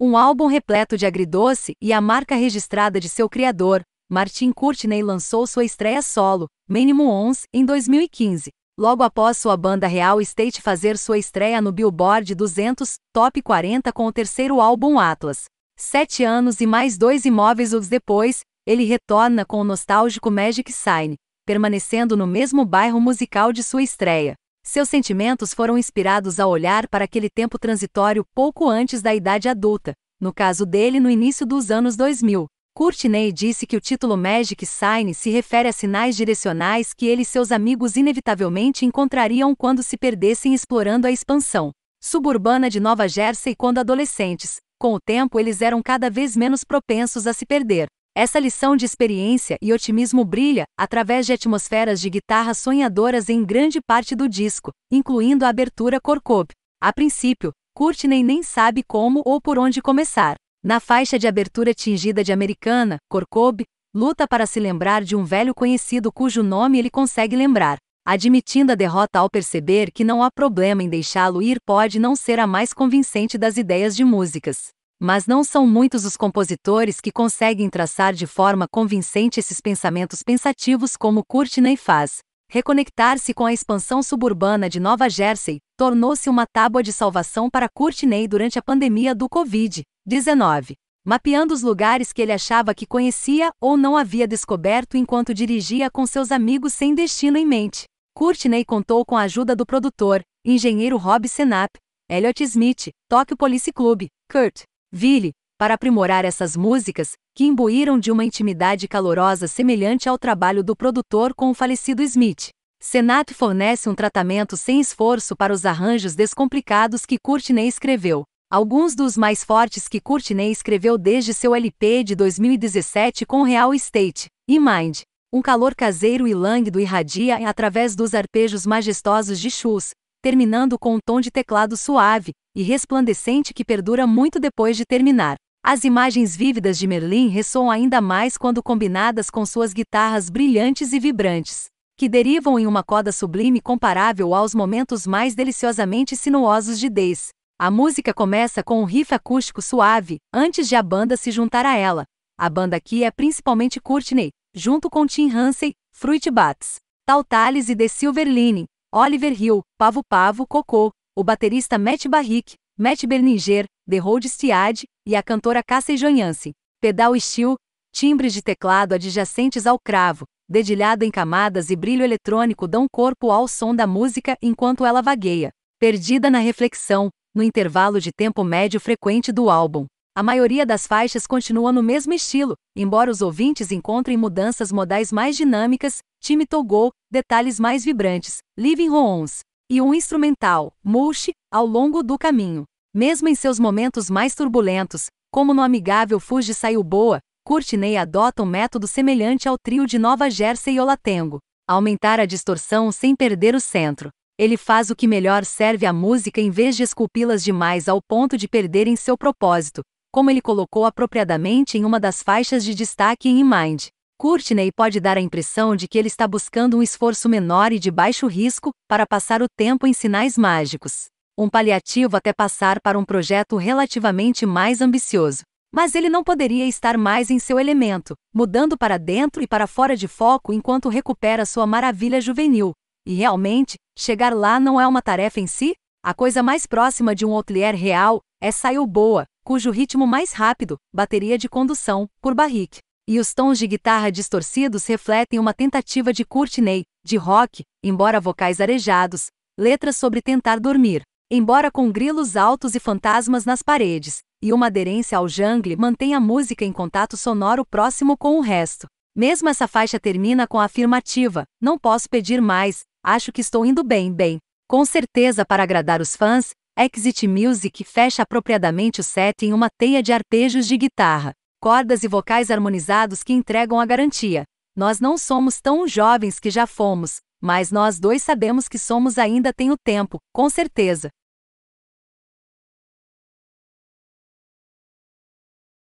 Um álbum repleto de agridoce e a marca registrada de seu criador, Martin Courtney lançou sua estreia solo, Minimum Ons, em 2015, logo após sua banda Real Estate fazer sua estreia no Billboard 200 Top 40 com o terceiro álbum Atlas. Sete anos e mais dois imóveis depois, ele retorna com o nostálgico Magic Sign, permanecendo no mesmo bairro musical de sua estreia. Seus sentimentos foram inspirados a olhar para aquele tempo transitório pouco antes da idade adulta, no caso dele no início dos anos 2000. Courtney disse que o título Magic Sign se refere a sinais direcionais que ele e seus amigos inevitavelmente encontrariam quando se perdessem explorando a expansão suburbana de Nova Jersey quando adolescentes. Com o tempo, eles eram cada vez menos propensos a se perder. Essa lição de experiência e otimismo brilha através de atmosferas de guitarras sonhadoras em grande parte do disco, incluindo a abertura Corcob. A princípio, Courtney nem sabe como ou por onde começar. Na faixa de abertura tingida de americana, Corcob luta para se lembrar de um velho conhecido cujo nome ele consegue lembrar. Admitindo a derrota ao perceber que não há problema em deixá-lo ir, pode não ser a mais convincente das ideias de músicas. Mas não são muitos os compositores que conseguem traçar de forma convincente esses pensamentos pensativos como Courtney faz. Reconectar-se com a expansão suburbana de Nova Jersey tornou-se uma tábua de salvação para Courtney durante a pandemia do Covid-19 mapeando os lugares que ele achava que conhecia ou não havia descoberto enquanto dirigia com seus amigos sem destino em mente. Courtney contou com a ajuda do produtor, engenheiro Rob Senap, Elliot Smith, Tokyo Police Club, Kurt Ville, para aprimorar essas músicas, que imbuíram de uma intimidade calorosa semelhante ao trabalho do produtor com o falecido Smith. Senat fornece um tratamento sem esforço para os arranjos descomplicados que Courtney escreveu. Alguns dos mais fortes que Courtney escreveu desde seu LP de 2017 com Real Estate e Mind. Um calor caseiro e lânguido irradia através dos arpejos majestosos de Schultz, terminando com um tom de teclado suave e resplandecente que perdura muito depois de terminar. As imagens vívidas de Merlin ressoam ainda mais quando combinadas com suas guitarras brilhantes e vibrantes, que derivam em uma coda sublime comparável aos momentos mais deliciosamente sinuosos de Days. A música começa com um riff acústico suave, antes de a banda se juntar a ela. A banda aqui é principalmente Courtney, junto com Tim Hansen, Fruit Bats, Tal Tales e The Silverlining. Oliver Hill, Pavo Pavo Cocô, o baterista Matt Barrick, Matt Berninger, The Road Stiad e a cantora Cassie Joyance. Pedal steel, timbres de teclado adjacentes ao cravo, dedilhado em camadas e brilho eletrônico dão corpo ao som da música enquanto ela vagueia, perdida na reflexão, no intervalo de tempo médio frequente do álbum. A maioria das faixas continua no mesmo estilo, embora os ouvintes encontrem mudanças modais mais dinâmicas, Time Togô, detalhes mais vibrantes, Living Roons, e um instrumental, Mushi, ao longo do caminho. Mesmo em seus momentos mais turbulentos, como no amigável Fuji Saiu Boa, Courtney adota um método semelhante ao trio de Nova Jersey e Olatengo, aumentar a distorção sem perder o centro. Ele faz o que melhor serve à música em vez de esculpi-las demais ao ponto de perderem seu propósito, como ele colocou apropriadamente em uma das faixas de destaque em Mind. Courtney pode dar a impressão de que ele está buscando um esforço menor e de baixo risco para passar o tempo em sinais mágicos. Um paliativo até passar para um projeto relativamente mais ambicioso. Mas ele não poderia estar mais em seu elemento, mudando para dentro e para fora de foco enquanto recupera sua maravilha juvenil. E realmente, chegar lá não é uma tarefa em si? A coisa mais próxima de um outlier real é Boa, cujo ritmo mais rápido, bateria de condução, por barrique. E os tons de guitarra distorcidos refletem uma tentativa de Courtney, de rock, embora vocais arejados, letras sobre tentar dormir, embora com grilos altos e fantasmas nas paredes, e uma aderência ao jungle mantém a música em contato sonoro próximo com o resto. Mesmo essa faixa termina com a afirmativa: não posso pedir mais, acho que estou indo bem, bem. Com certeza, para agradar os fãs, Exit Music fecha apropriadamente o set em uma teia de arpejos de guitarra, cordas e vocais harmonizados que entregam a garantia. Nós não somos tão jovens que já fomos, mas nós dois sabemos que somos ainda tem o tempo, com certeza.